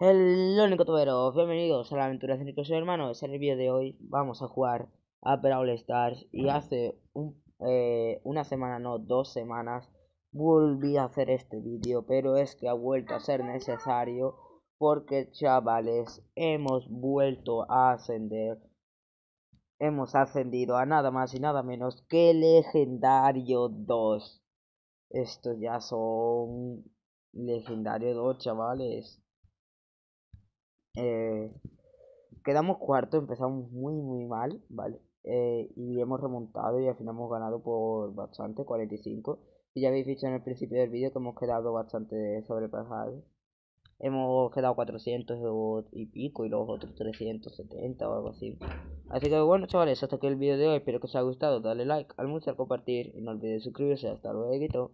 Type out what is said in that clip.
Hello tuberos! bienvenidos a la aventura de Nico, soy hermano. En el vídeo de hoy vamos a jugar a Brawl Stars y hace eh, una semana, no, dos semanas volví a hacer este vídeo, pero es que ha vuelto a ser necesario porque chavales, hemos vuelto a ascender. Hemos ascendido a nada más y nada menos que Legendario 2. Estos ya son Legendario 2, chavales eh, quedamos cuarto, empezamos muy, muy mal, ¿vale? Eh, y hemos remontado y al final hemos ganado por bastante, 45. Y ya habéis visto en el principio del vídeo que hemos quedado bastante sobrepasados. Hemos quedado 400 y pico y los otros 370 o algo así. Así que bueno chavales, hasta aquí el vídeo de hoy. Espero que os haya gustado. Dale like, al mucho, compartir y no olvides suscribirse. Hasta luego.